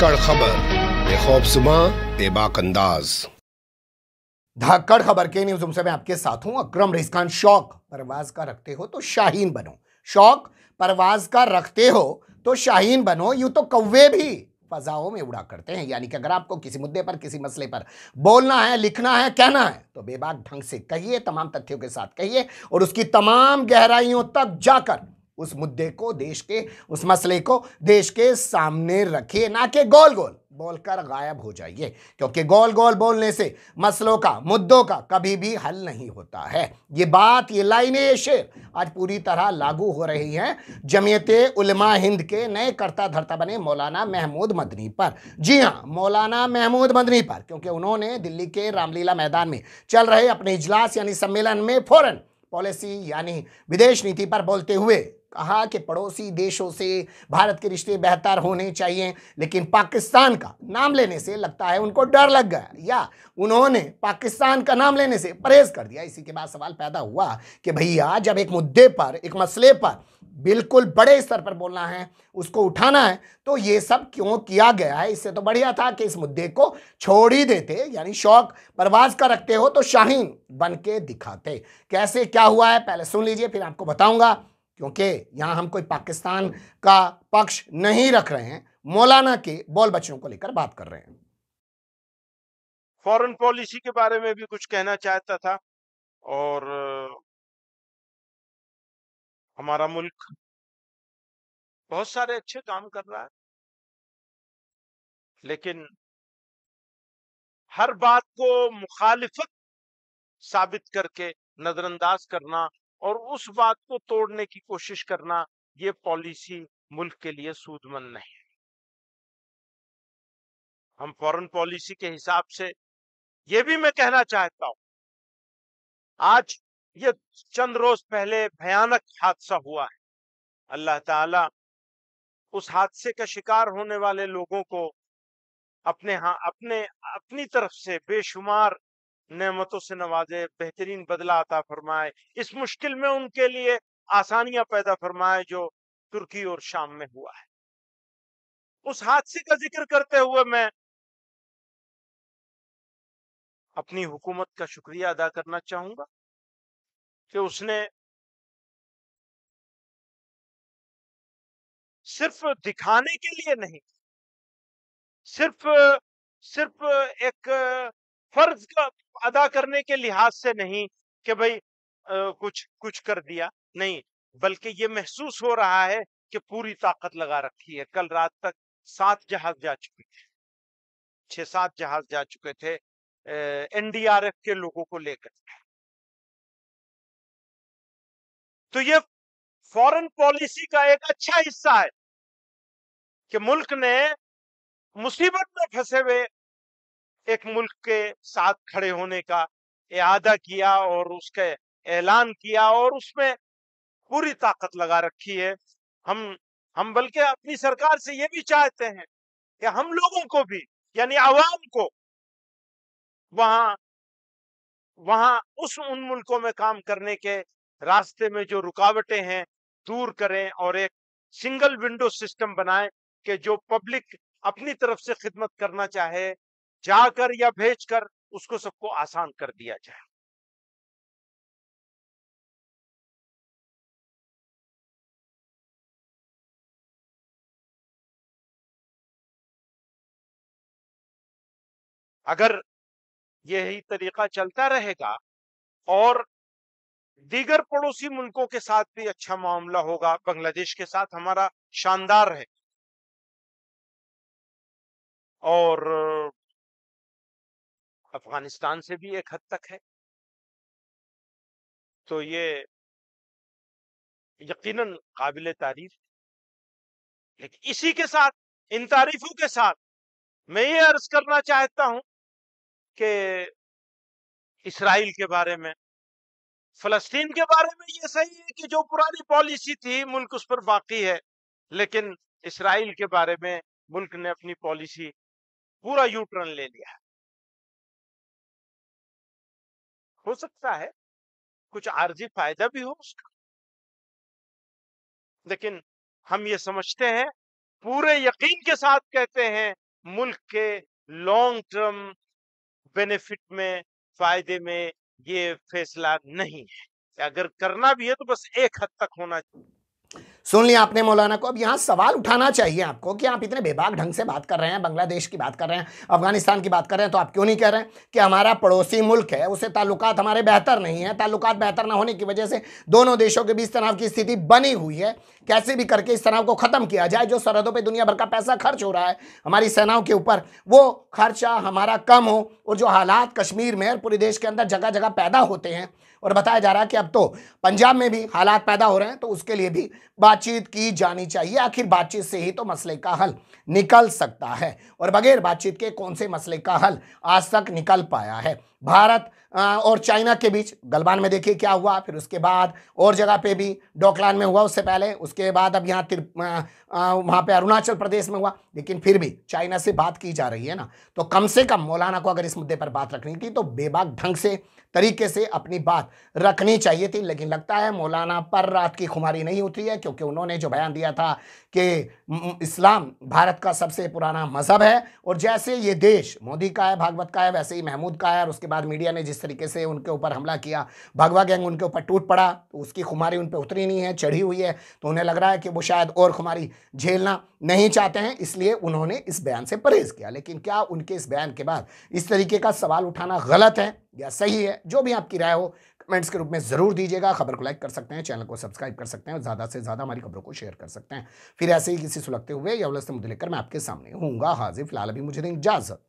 धाकड़ खबर बेखौबसुमा बेबाक अंदाज धाकड़ खबर के न्यूज में आपके साथ हूं अक्रम खान शौक परवाज का रखते हो तो शाहीन बनो शौक परवाज का रखते हो तो शाहीन बनो यूं तो कौवे भी फजाओं में उड़ा करते हैं यानी कि अगर आपको किसी मुद्दे पर किसी मसले पर बोलना है लिखना है कहना है तो बेबाक ढंग से कहिए तमाम तथ्यों के साथ कहिए और उसकी तमाम गहराइयों तक जाकर उस मुद्दे को देश के उस मसले को देश के सामने रखिए ना कि गोल गोल बोलकर गायब हो जाइए क्योंकि गोल गोल बोलने से मसलों का मुद्दों का कभी भी हल नहीं होता है ये बात ये लाइने ये शेर आज पूरी तरह लागू हो रही हैं जमीयत उलमा हिंद के नए कर्ता धरता बने मौलाना महमूद मदनी पर जी हाँ मौलाना महमूद मदनी पर क्योंकि उन्होंने दिल्ली के रामलीला मैदान में चल रहे अपने इजलास यानी सम्मेलन में फ़ौरन पॉलिसी यानी विदेश नीति पर बोलते हुए कहा कि पड़ोसी देशों से भारत के रिश्ते बेहतर होने चाहिए लेकिन पाकिस्तान का नाम लेने से लगता है उनको डर लग गया या उन्होंने पाकिस्तान का नाम लेने से परहेज कर दिया इसी के बाद सवाल पैदा हुआ कि भैया जब एक मुद्दे पर एक मसले पर बिल्कुल बड़े स्तर पर बोलना है उसको उठाना है तो ये सब क्यों किया गया है इससे तो बढ़िया था कि इस मुद्दे को छोड़ ही देते यानी शौक परवाज का रखते हो तो शाहीन बन के दिखाते कैसे क्या हुआ है पहले सुन लीजिए फिर आपको बताऊंगा क्योंकि यहाँ हम कोई पाकिस्तान का पक्ष नहीं रख रहे हैं मौलाना के बोल बच्चों को लेकर बात कर रहे हैं फॉरेन पॉलिसी के बारे में भी कुछ कहना चाहता था और हमारा मुल्क बहुत सारे अच्छे काम कर रहा है लेकिन हर बात को मुखालिफत साबित करके नजरअंदाज करना और उस बात को तोड़ने की कोशिश करना ये पॉलिसी मुल्क के लिए सूदमंद नहीं है हम फॉरेन पॉलिसी के हिसाब से ये भी मैं कहना चाहता हूं आज ये चंद रोज पहले भयानक हादसा हुआ है अल्लाह ताला उस हादसे का शिकार होने वाले लोगों को अपने हाँ अपने अपनी तरफ से बेशुमार नमतों से नवाजे बेहतरीन बदला अता फरमाए इस मुश्किल में उनके लिए आसानियां पैदा फरमाए जो तुर्की और शाम में हुआ है उस हादसे का जिक्र करते हुए मैं अपनी हुकूमत का शुक्रिया अदा करना चाहूंगा कि उसने सिर्फ दिखाने के लिए नहीं सिर्फ सिर्फ एक फर्ज का अदा करने के लिहाज से नहीं कि भाई आ, कुछ कुछ कर दिया नहीं बल्कि ये महसूस हो रहा है कि पूरी ताकत लगा रखी है कल रात तक सात जहाज जा चुके थे छह सात जहाज जा चुके थे एनडीआरएफ के लोगों को लेकर तो ये फॉरेन पॉलिसी का एक अच्छा हिस्सा है कि मुल्क ने मुसीबत में फंसे हुए एक मुल्क के साथ खड़े होने का इरादा किया और उसके ऐलान किया और उसमें पूरी ताकत लगा रखी है हम हम बल्कि अपनी सरकार से ये भी चाहते हैं कि हम लोगों को भी यानी आवाम को वहां वहां उस उन मुल्कों में काम करने के रास्ते में जो रुकावटें हैं दूर करें और एक सिंगल विंडो सिस्टम बनाएं कि जो पब्लिक अपनी तरफ से खिदमत करना चाहे जाकर या भेजकर उसको सबको आसान कर दिया जाए अगर यही तरीका चलता रहेगा और दीगर पड़ोसी मुल्कों के साथ भी अच्छा मामला होगा बांग्लादेश के साथ हमारा शानदार है और अफगानिस्तान से भी एक हद तक है तो ये यकीनन काबिल तारीफ लेकिन इसी के साथ इन तारीफों के साथ मैं ये अर्ज करना चाहता हूं कि इसराइल के बारे में फलस्तीन के बारे में ये सही है कि जो पुरानी पॉलिसी थी मुल्क उस पर बाकी है लेकिन इसराइल के बारे में मुल्क ने अपनी पॉलिसी पूरा यूटर्न ले लिया है हो सकता है कुछ आर्जी फायदा भी हो उसका लेकिन हम ये समझते हैं पूरे यकीन के साथ कहते हैं मुल्क के लॉन्ग टर्म बेनिफिट में फायदे में ये फैसला नहीं है अगर करना भी है तो बस एक हद तक होना चाहिए सुन लिया आपने मौलाना को अब यहाँ सवाल उठाना चाहिए आपको कि आप इतने बेबाक ढंग से बात कर रहे हैं बांग्लादेश की बात कर रहे हैं अफगानिस्तान की बात कर रहे हैं तो आप क्यों नहीं कह रहे हैं कि हमारा पड़ोसी मुल्क है उसे ताल्लुकात हमारे बेहतर नहीं है ताल्लुकात बेहतर ना होने की वजह से दोनों देशों के बीच तनाव की स्थिति बनी हुई है कैसे भी करके इस तनाव को ख़त्म किया जाए जो सरहदों पर दुनिया भर का पैसा खर्च हो रहा है हमारी सेनाओं के ऊपर वो खर्चा हमारा कम हो और जो हालात कश्मीर में और पूरे देश के अंदर जगह जगह पैदा होते हैं और बताया जा रहा है कि अब तो पंजाब में भी हालात पैदा हो रहे हैं तो उसके लिए भी बात बातचीत की जानी चाहिए आखिर बातचीत से ही तो मसले का हल निकल सकता है और बगैर बातचीत के कौन से मसले का हल आज तक निकल पाया है भारत और चाइना के बीच गलवान में देखिए क्या हुआ फिर उसके बाद और जगह पे भी डोकलान में हुआ उससे पहले उसके बाद अब यहाँ तिर वहाँ पे अरुणाचल प्रदेश में हुआ लेकिन फिर भी चाइना से बात की जा रही है ना तो कम से कम मौलाना को अगर इस मुद्दे पर बात रखनी थी तो बेबाक ढंग से तरीके से अपनी बात रखनी चाहिए थी लेकिन लगता है मौलाना पर रात की खुमारी नहीं उतरी है क्योंकि उन्होंने जो बयान दिया था कि इस्लाम भारत का सबसे पुराना मज़हब है और जैसे ये देश मोदी का है भागवत का है वैसे ही महमूद का है और उसके बाद मीडिया ने जिस तरीके से उनके ऊपर हमला किया भगवा गैंग उनके ऊपर टूट पड़ा तो उसकी खुमारी उन पर उतरी नहीं है चढ़ी हुई है तो उन्हें लग रहा है कि वो शायद और खुमारी झेलना नहीं चाहते हैं इसलिए उन्होंने इस बयान से परहेज़ किया लेकिन क्या उनके इस बयान के बाद इस तरीके का सवाल उठाना गलत है या सही है जो भी आपकी राय हो कमेंट्स के रूप में ज़रूर दीजिएगा खबर को लाइक कर सकते हैं चैनल को सब्सक्राइब कर सकते हैं और ज़्यादा से ज़्यादा हमारी खबरों को शेयर कर सकते हैं फिर ऐसे ही किसी सुलगते हुए या उलझते मुद्दे लेकर मैं आपके सामने हूँगा हाजिर फिलहाल अभी मुझे दें इजाज़त